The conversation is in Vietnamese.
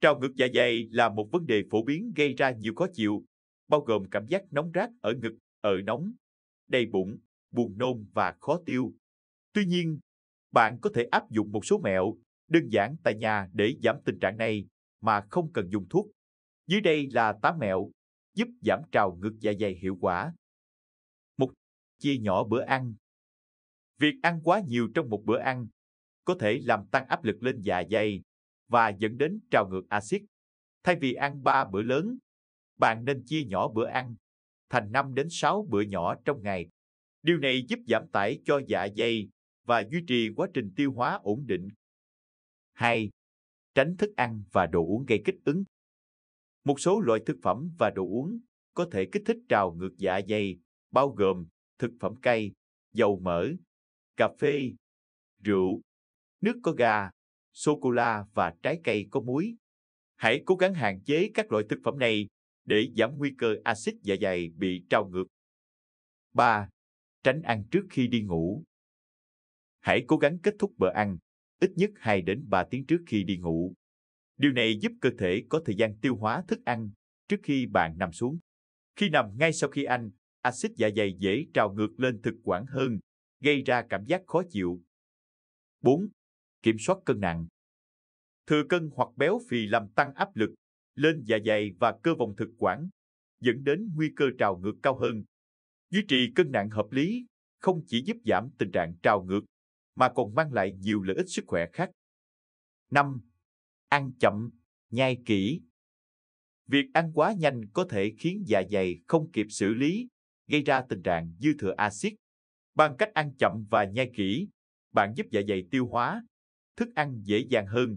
Trào ngược dạ dày là một vấn đề phổ biến gây ra nhiều khó chịu, bao gồm cảm giác nóng rát ở ngực, ở nóng, đầy bụng, buồn nôn và khó tiêu. Tuy nhiên, bạn có thể áp dụng một số mẹo đơn giản tại nhà để giảm tình trạng này mà không cần dùng thuốc. Dưới đây là 8 mẹo giúp giảm trào ngược dạ dày hiệu quả. 1. Chia nhỏ bữa ăn. Việc ăn quá nhiều trong một bữa ăn có thể làm tăng áp lực lên dạ dày và dẫn đến trào ngược axit. Thay vì ăn 3 bữa lớn, bạn nên chia nhỏ bữa ăn thành 5 đến 6 bữa nhỏ trong ngày. Điều này giúp giảm tải cho dạ dày và duy trì quá trình tiêu hóa ổn định. 2. Tránh thức ăn và đồ uống gây kích ứng. Một số loại thực phẩm và đồ uống có thể kích thích trào ngược dạ dày, bao gồm thực phẩm cay, dầu mỡ, cà phê, rượu, nước có ga, sô-cô-la và trái cây có muối. Hãy cố gắng hạn chế các loại thực phẩm này để giảm nguy cơ axit dạ dày bị trao ngược. 3. Tránh ăn trước khi đi ngủ. Hãy cố gắng kết thúc bữa ăn ít nhất 2 đến 3 tiếng trước khi đi ngủ. Điều này giúp cơ thể có thời gian tiêu hóa thức ăn trước khi bạn nằm xuống. Khi nằm ngay sau khi ăn, axit dạ dày dễ trào ngược lên thực quản hơn, gây ra cảm giác khó chịu. 4. Kiểm soát cân nặng thừa cân hoặc béo phì làm tăng áp lực lên dạ dày và cơ vòng thực quản, dẫn đến nguy cơ trào ngược cao hơn. Duy trì cân nặng hợp lý không chỉ giúp giảm tình trạng trào ngược mà còn mang lại nhiều lợi ích sức khỏe khác. năm, Ăn chậm, nhai kỹ. Việc ăn quá nhanh có thể khiến dạ dày không kịp xử lý, gây ra tình trạng dư thừa axit. Bằng cách ăn chậm và nhai kỹ, bạn giúp dạ dày tiêu hóa, thức ăn dễ dàng hơn,